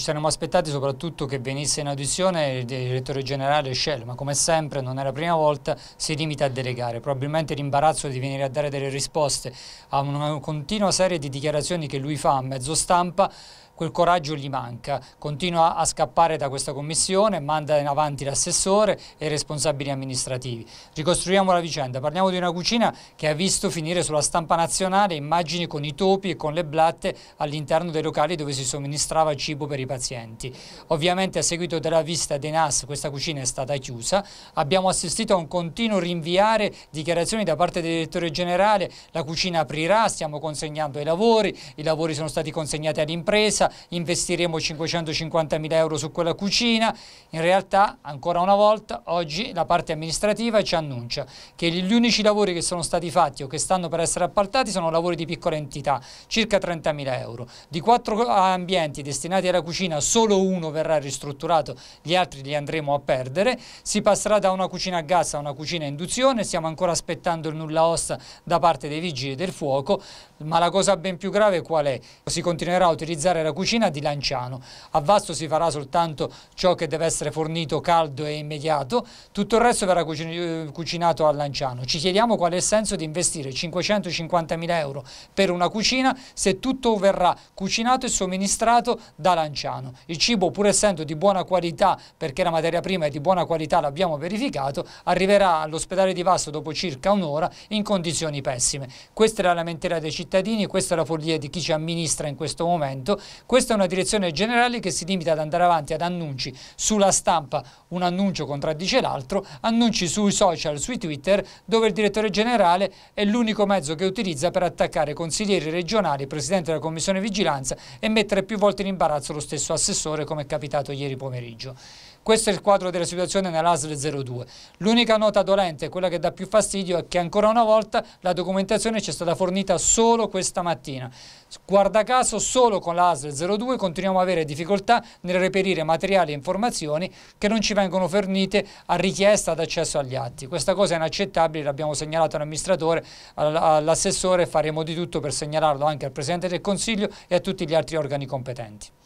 Ci saremmo aspettati soprattutto che venisse in audizione il direttore generale Shell, ma come sempre non è la prima volta, si limita a delegare. Probabilmente l'imbarazzo di venire a dare delle risposte a una continua serie di dichiarazioni che lui fa a mezzo stampa quel coraggio gli manca, continua a scappare da questa commissione, manda in avanti l'assessore e i responsabili amministrativi. Ricostruiamo la vicenda, parliamo di una cucina che ha visto finire sulla stampa nazionale immagini con i topi e con le blatte all'interno dei locali dove si somministrava cibo per i pazienti. Ovviamente a seguito della vista dei NAS questa cucina è stata chiusa, abbiamo assistito a un continuo rinviare dichiarazioni da parte del direttore generale, la cucina aprirà, stiamo consegnando i lavori, i lavori sono stati consegnati all'impresa, investiremo 550 mila euro su quella cucina. In realtà, ancora una volta, oggi la parte amministrativa ci annuncia che gli unici lavori che sono stati fatti o che stanno per essere appaltati sono lavori di piccola entità, circa 30 mila euro. Di quattro ambienti destinati alla cucina, solo uno verrà ristrutturato, gli altri li andremo a perdere. Si passerà da una cucina a gas a una cucina a induzione, stiamo ancora aspettando il nulla ossa da parte dei vigili del fuoco, ma la cosa ben più grave qual è? Si continuerà a utilizzare la la cucina di Lanciano. A Vasto si farà soltanto ciò che deve essere fornito caldo e immediato, tutto il resto verrà cucinato a Lanciano. Ci chiediamo qual è il senso di investire 550 mila euro per una cucina se tutto verrà cucinato e somministrato da Lanciano. Il cibo pur essendo di buona qualità, perché la materia prima è di buona qualità, l'abbiamo verificato, arriverà all'ospedale di Vasto dopo circa un'ora in condizioni pessime. Questa è la lamentela dei cittadini, questa è la follia di chi ci amministra in questo momento, questa è una direzione generale che si limita ad andare avanti ad annunci sulla stampa, un annuncio contraddice l'altro, annunci sui social, sui Twitter, dove il direttore generale è l'unico mezzo che utilizza per attaccare consiglieri regionali, presidente della commissione vigilanza e mettere più volte in imbarazzo lo stesso assessore come è capitato ieri pomeriggio. Questo è il quadro della situazione nell'ASL 02. L'unica nota dolente, quella che dà più fastidio, è che ancora una volta la documentazione ci è stata fornita solo questa mattina. Guarda caso solo con la 02 continuiamo ad avere difficoltà nel reperire materiali e informazioni che non ci vengono fornite a richiesta d'accesso agli atti. Questa cosa è inaccettabile, l'abbiamo segnalato all'amministratore, all'assessore e faremo di tutto per segnalarlo anche al Presidente del Consiglio e a tutti gli altri organi competenti.